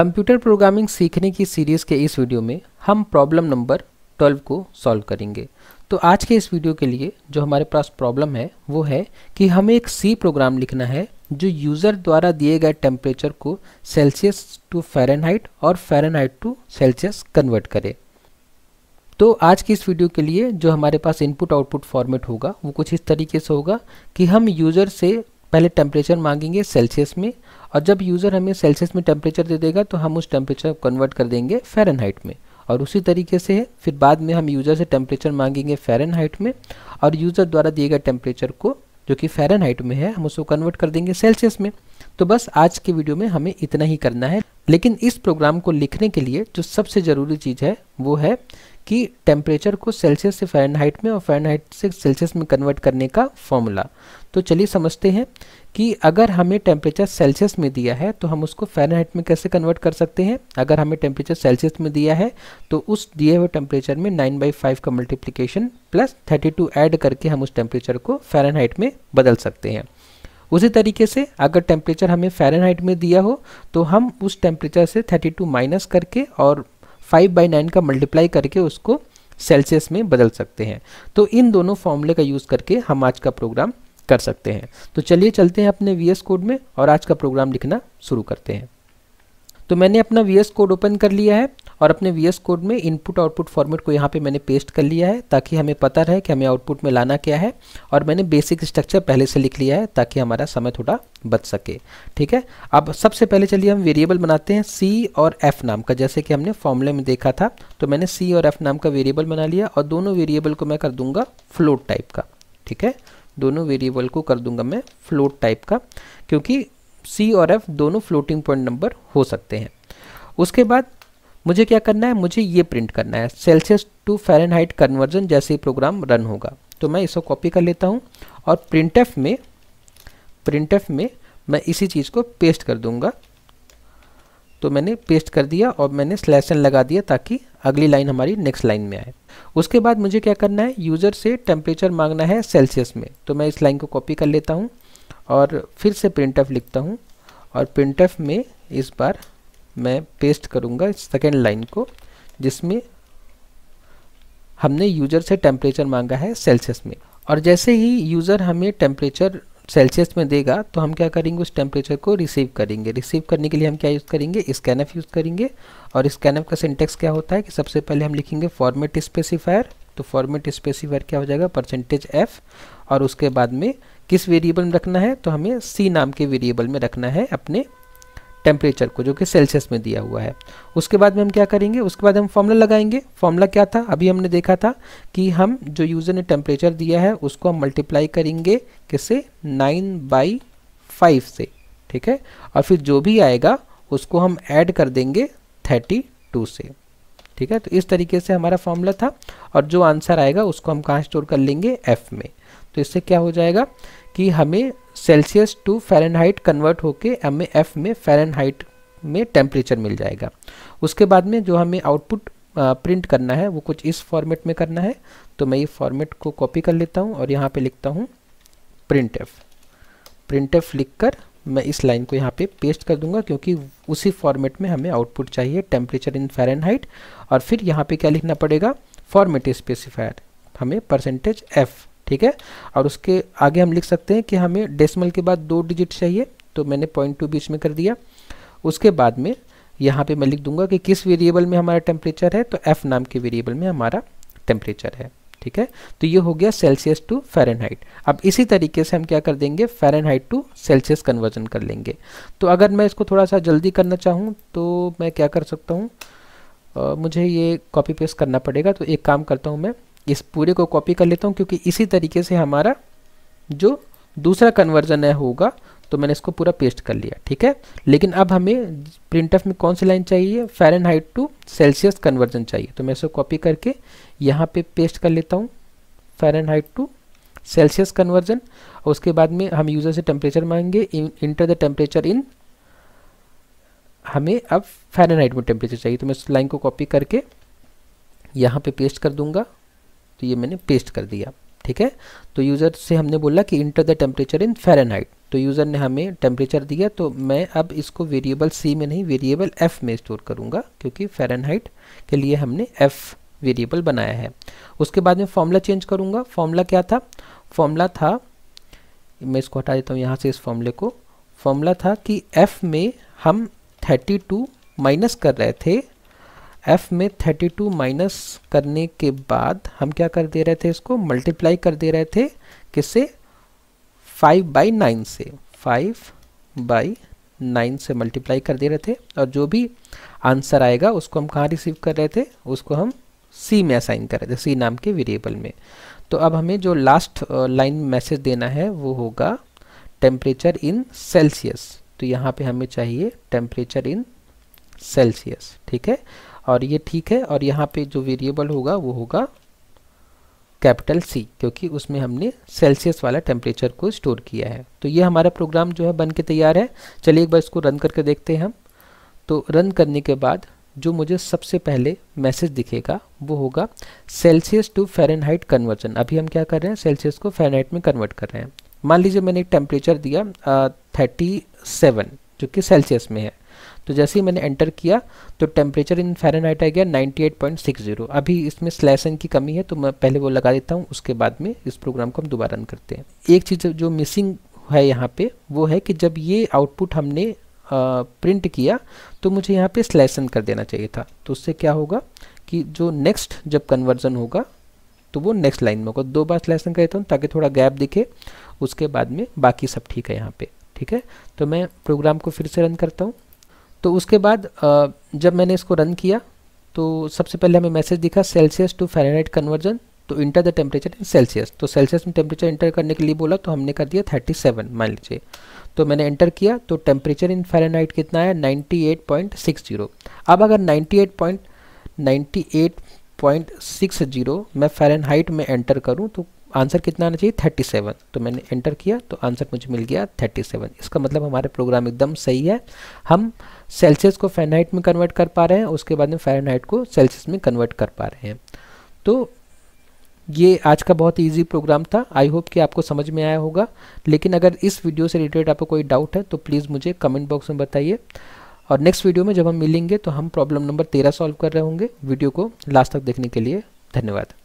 computer programming सीखने की series के इस वीडियो में हम प्रॉब्लम नंबर 12 को सॉल्व करेंगे तो आज के इस वीडियो के लिए जो हमारे पास प्रॉब्लम है वो है कि हमें एक सी प्रोग्राम लिखना है जो यूज़र द्वारा दिए गए टेम्परेचर को सेल्सियस टू फेरनहाइट और फेरनहाइट टू सेल्सियस कन्वर्ट करे तो आज की इस वीडियो के लिए जो हमारे पास इनपुट आउटपुट फॉर्मेट होगा वो कुछ इस तरीके से होगा कि हम यूज़र से पहले टेम्परेचर मांगेंगे सेल्सियस में और जब यूज़र हमें सेल्सियस में टेम्परेचर दे देगा तो हम उस टेम्परेचर को कन्वर्ट कर देंगे फेरन में और उसी तरीके से फिर बाद में हम यूज़र से टेम्परेचर मांगेंगे फेरन में और यूज़र द्वारा दिए गए टेम्परेचर को जो कि फेरन में है हम उसको कन्वर्ट कर देंगे सेल्सियस में तो बस आज के वीडियो में हमें इतना ही करना है लेकिन इस प्रोग्राम को लिखने के लिए जो सबसे ज़रूरी चीज़ है वो है कि टेम्परेचर को सेल्सियस से फ़ारेनहाइट में और फ़ारेनहाइट से सेल्सियस में कन्वर्ट करने का फॉर्मूला तो चलिए समझते हैं कि अगर हमें टेम्परेचर सेल्सियस में दिया है तो हम उसको फ़ारेनहाइट में कैसे कन्वर्ट कर सकते हैं अगर हमें टेम्परेचर सेल्सियस में दिया है तो उस दिए हुए टेम्परेचर में नाइन बाई फाइव का multiplication plus thirty two add करके हम उस टेम्परेचर को फ़ारेनहाइट में बदल सकते हैं उसी तरीके से अगर टेम्परेचर हमें फ़ारेनहाइट में दिया हो तो हम उस टेम्परेचर से 32 माइनस करके और फाइव बाई नाइन का मल्टीप्लाई करके उसको सेल्सियस में बदल सकते हैं तो इन दोनों फॉर्मूले का यूज़ करके हम आज का प्रोग्राम कर सकते हैं तो चलिए चलते हैं अपने वी कोड में और आज का प्रोग्राम लिखना शुरू करते हैं तो मैंने अपना वी कोड ओपन कर लिया है और अपने वी कोड में इनपुट आउटपुट फॉर्मेट को यहाँ पे मैंने पेस्ट कर लिया है ताकि हमें पता रहे कि हमें आउटपुट में लाना क्या है और मैंने बेसिक स्ट्रक्चर पहले से लिख लिया है ताकि हमारा समय थोड़ा बच सके ठीक है अब सबसे पहले चलिए हम वेरिएबल बनाते हैं सी और एफ नाम का जैसे कि हमने फॉर्मूले में देखा था तो मैंने सी और एफ नाम का वेरिएबल बना लिया और दोनों वेरिएबल को मैं कर दूंगा फ्लोट टाइप का ठीक है दोनों वेरिएबल को कर दूंगा मैं फ्लोट टाइप का क्योंकि सी और एफ दोनों फ्लोटिंग पॉइंट नंबर हो सकते हैं उसके बाद मुझे क्या करना है मुझे ये प्रिंट करना है सेल्सियस टू फेरनहाइट कन्वर्जन जैसे ही प्रोग्राम रन होगा तो मैं इसको कॉपी कर लेता हूँ और प्रिंट में प्रिंट में मैं इसी चीज़ को पेस्ट कर दूँगा तो मैंने पेस्ट कर दिया और मैंने स्लेशन लगा दिया ताकि अगली लाइन हमारी नेक्स्ट लाइन में आए उसके बाद मुझे क्या करना है यूज़र से टेम्परेचर मांगना है सेल्सियस में तो मैं इस लाइन को कॉपी कर लेता हूँ और फिर से प्रिंट लिखता हूँ और प्रिंट में इस बार मैं पेस्ट करूँगा सेकेंड लाइन को जिसमें हमने यूज़र से टेम्परेचर मांगा है सेल्सियस में और जैसे ही यूज़र हमें टेम्परेचर सेल्सियस में देगा तो हम क्या करेंगे उस टेम्परेचर को रिसीव करेंगे रिसीव करने के लिए हम क्या यूज़ करेंगे स्कैनफ यूज़ करेंगे और स्कैनफ का सिंटेक्स क्या होता है कि सबसे पहले हम लिखेंगे फॉर्मेट स्पेसिफायर तो फॉर्मेट स्पेसिफायर क्या हो जाएगा परसेंटेज एफ और उसके बाद में किस वेरिएबल में रखना है तो हमें सी नाम के वेरिएबल में रखना है अपने टेम्परेचर को जो कि सेल्सियस में दिया हुआ है उसके बाद में हम क्या करेंगे उसके बाद हम फॉर्मूला लगाएंगे फॉर्मूला क्या था अभी हमने देखा था कि हम जो यूज़र ने टेम्परेचर दिया है उसको हम मल्टीप्लाई करेंगे किसे नाइन बाई फाइव से ठीक है और फिर जो भी आएगा उसको हम ऐड कर देंगे थर्टी टू से ठीक है तो इस तरीके से हमारा फॉर्मूला था और जो आंसर आएगा उसको हम कहाँ स्टोर कर लेंगे एफ में तो इससे क्या हो जाएगा कि हमें सेल्सियस टू फेरनहाइट कन्वर्ट होके हमें एफ़ में फेरनहाइट में टेम्परेचर मिल जाएगा उसके बाद में जो हमें आउटपुट प्रिंट करना है वो कुछ इस फॉर्मेट में करना है तो मैं ये फॉर्मेट को कॉपी कर लेता हूँ और यहाँ पे लिखता हूँ प्रिंट एफ प्रिंट एफ लिख कर मैं इस लाइन को यहाँ पे पेस्ट कर दूंगा क्योंकि उसी फॉर्मेट में हमें आउटपुट चाहिए टेम्परेचर इन फेरनहाइट और फिर यहाँ पे क्या लिखना पड़ेगा फॉर्मेट स्पेसिफायर हमें परसेंटेज एफ़ ठीक है और उसके आगे हम लिख सकते हैं कि हमें डेसिमल के बाद दो डिजिट चाहिए तो मैंने पॉइंट टू बीच में कर दिया उसके बाद में यहाँ पे मैं लिख दूंगा कि किस वेरिएबल में हमारा टेम्परेचर है तो एफ नाम के वेरिएबल में हमारा टेम्परेचर है ठीक है तो ये हो गया सेल्सियस टू फ़ारेनहाइट अब इसी तरीके से हम क्या कर देंगे फ़ारेनहाइट टू सेल्सियस कन्वर्जन कर लेंगे तो अगर मैं इसको थोड़ा सा जल्दी करना चाहूँ तो मैं क्या कर सकता हूँ मुझे ये कॉपी पेस्ट करना पड़ेगा तो एक काम करता हूँ मैं इस पूरे को कॉपी कर लेता हूँ क्योंकि इसी तरीके से हमारा जो दूसरा कन्वर्जन है होगा तो मैंने इसको पूरा पेस्ट कर लिया ठीक है लेकिन अब हमें प्रिंट में कौन सी लाइन चाहिए Fahrenheit to Celsius conversion चाहिए तो मैं इसको कॉपी करके यहाँ पे पेस्ट कर लेता हूँ Fahrenheit to Celsius conversion और उसके बाद में हम यूज़र से टेम्परेचर मांगेंगे इंटर द टेम्परेचर इन हमें अब फ़ारेन हाइट में टेम्परेचर चाहिए तो मैं इस लाइन को कॉपी करके यहाँ पे पेस्ट कर दूंगा तो ये मैंने पेस्ट कर दिया ठीक है तो यूज़र से हमने बोला कि enter the temperature in Fahrenheit तो यूज़र ने हमें टेम्परेचर दिया तो मैं अब इसको वेरिएबल सी में नहीं वेरिएबल एफ़ में स्टोर करूँगा क्योंकि फेरेनहाइट के लिए हमने एफ़ वेरिएबल बनाया है उसके बाद में फॉर्मूला चेंज करूँगा फॉर्मूला क्या था फॉर्मूला था मैं इसको हटा देता हूँ यहाँ से इस फॉर्मूले को फॉर्मूला था कि एफ़ में हम थर्टी टू माइनस कर रहे थे एफ में 32 माइनस करने के बाद हम क्या कर दे रहे थे इसको मल्टीप्लाई कर दे रहे थे किससे 5 बाई नाइन से 5 बाई नाइन से मल्टीप्लाई कर दे रहे थे और जो भी आंसर आएगा उसको हम कहाँ रिसीव कर रहे थे उसको हम सी में असाइन कर रहे थे सी नाम के वेरिएबल में तो अब हमें जो लास्ट लाइन मैसेज देना है वो होगा टेम्परेचर इन सेल्सियस तो यहाँ पे हमें चाहिए टेम्परेचर इन सेल्सियस ठीक है और ये ठीक है और यहाँ पे जो वेरिएबल होगा वो होगा कैपिटल सी क्योंकि उसमें हमने सेल्सियस वाला टेम्परेचर को स्टोर किया है तो ये हमारा प्रोग्राम जो है बन के तैयार है चलिए एक बार इसको रन करके देखते हैं हम तो रन करने के बाद जो मुझे सबसे पहले मैसेज दिखेगा वो होगा सेल्सियस टू फेरनहाइट कन्वर्जन अभी हम क्या कर रहे हैं सेल्सियस को फेरनहाइट में कन्वर्ट कर रहे हैं मान लीजिए मैंने एक टेम्परेचर दिया थर्टी सेवन जो कि सेल्सियस में है तो जैसे ही मैंने एंटर किया तो टेम्परेचर इन फ़ारेनहाइट आ गया 98.60 अभी इसमें स्लैसन की कमी है तो मैं पहले वो लगा देता हूँ उसके बाद में इस प्रोग्राम को हम दोबारा रन करते हैं एक चीज़ जो मिसिंग है यहाँ पे वो है कि जब ये आउटपुट हमने प्रिंट किया तो मुझे यहाँ पे स्लैसन कर देना चाहिए था तो उससे क्या होगा कि जो नेक्स्ट जब कन्वर्जन होगा तो वो नेक्स्ट लाइन में होगा दो बार स्लैसन कर देता हूँ ताकि थोड़ा गैप दिखे उसके बाद में बाकी सब ठीक है यहाँ पे ठीक है तो मैं प्रोग्राम को फिर से रन करता हूँ तो उसके बाद जब मैंने इसको रन किया तो सबसे पहले हमें मैसेज दिखा सेल्सियस टू फेरेनहाइट कन्वर्जन तो enter the temperature in Celsius तो सेल्सियस में टेम्परेचर इंटर करने के लिए बोला तो हमने कर दिया थर्टी सेवन मान लीजिए तो मैंने एंटर किया तो टेम्परेचर इन फेरेनहाइट कितना है ninety eight point six zero अब अगर ninety eight point ninety eight point six zero मैं फेरेनहाइट में एंटर करूं तो आंसर कितना आना चाहिए थर्टी सेवन तो मैंने एंटर किया तो आंसर मुझे मिल गया थर्टी सेवन इसका मतलब हमारे प्रोग्राम एकदम सही है हम सेल्सियस को फ़ारेनहाइट में कन्वर्ट कर पा रहे हैं उसके बाद में फ़ारेनहाइट को सेल्सियस में कन्वर्ट कर पा रहे हैं तो ये आज का बहुत ईजी प्रोग्राम था आई होप कि आपको समझ में आया होगा लेकिन अगर इस वीडियो से रिलेटेड आपको कोई डाउट है तो प्लीज़ मुझे कमेंट बॉक्स में बताइए और नेक्स्ट वीडियो में जब हम मिलेंगे तो हम प्रॉब्लम नंबर तेरह सॉल्व कर रहे होंगे वीडियो को लास्ट तक देखने के लिए धन्यवाद